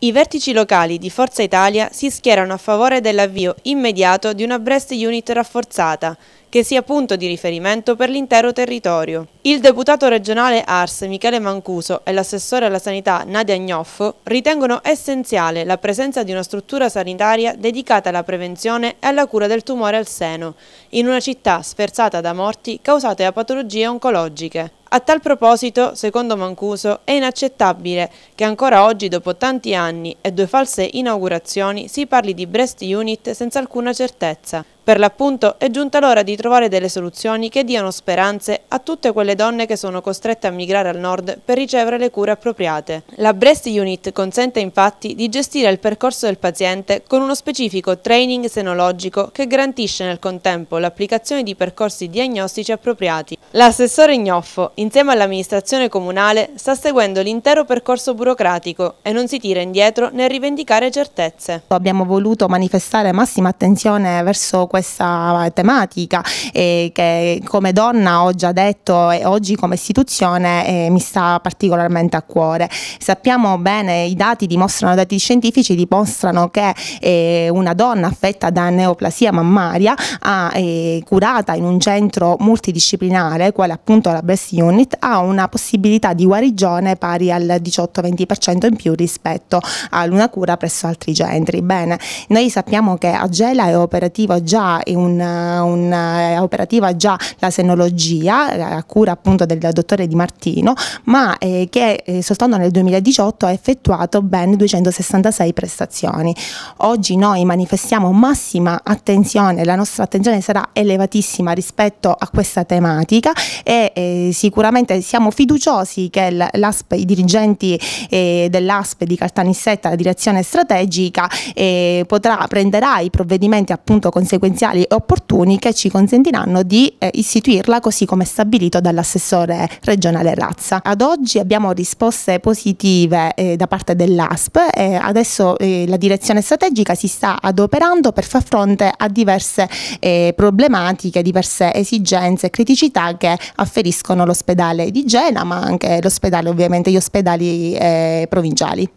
I vertici locali di Forza Italia si schierano a favore dell'avvio immediato di una Brest Unit rafforzata, che sia punto di riferimento per l'intero territorio. Il deputato regionale ARS Michele Mancuso e l'assessore alla sanità Nadia Gnoffo ritengono essenziale la presenza di una struttura sanitaria dedicata alla prevenzione e alla cura del tumore al seno, in una città sferzata da morti causate da patologie oncologiche. A tal proposito, secondo Mancuso, è inaccettabile che ancora oggi, dopo tanti anni e due false inaugurazioni, si parli di Breast Unit senza alcuna certezza. Per l'appunto è giunta l'ora di trovare delle soluzioni che diano speranze a tutte quelle donne che sono costrette a migrare al nord per ricevere le cure appropriate. La Breast Unit consente infatti di gestire il percorso del paziente con uno specifico training senologico che garantisce nel contempo l'applicazione di percorsi diagnostici appropriati. L'assessore Gnoffo, insieme all'amministrazione comunale, sta seguendo l'intero percorso burocratico e non si tira indietro nel rivendicare certezze. Abbiamo voluto manifestare massima attenzione verso questo questa tematica e eh, che come donna ho già detto e eh, oggi come istituzione eh, mi sta particolarmente a cuore. Sappiamo bene, i dati dimostrano, dati scientifici dimostrano che eh, una donna affetta da neoplasia mammaria ha, eh, curata in un centro multidisciplinare, quale appunto la Breast Unit, ha una possibilità di guarigione pari al 18-20% in più rispetto ad una cura presso altri centri. Bene, noi sappiamo che a Gela è operativo già già un'operativa già la senologia eh, a cura appunto del dottore Di Martino, ma eh, che eh, soltanto nel 2018 ha effettuato ben 266 prestazioni. Oggi noi manifestiamo massima attenzione, la nostra attenzione sarà elevatissima rispetto a questa tematica e eh, sicuramente siamo fiduciosi che l'ASP, i dirigenti eh, dell'ASP di Caltanissetta, la direzione strategica, eh, potrà, prenderà i provvedimenti appunto conseguenti essenziali e opportuni che ci consentiranno di eh, istituirla così come stabilito dall'assessore regionale razza. Ad oggi abbiamo risposte positive eh, da parte dell'ASP e adesso eh, la direzione strategica si sta adoperando per far fronte a diverse eh, problematiche, diverse esigenze e criticità che afferiscono l'ospedale di Gela ma anche l'ospedale ovviamente gli ospedali eh, provinciali.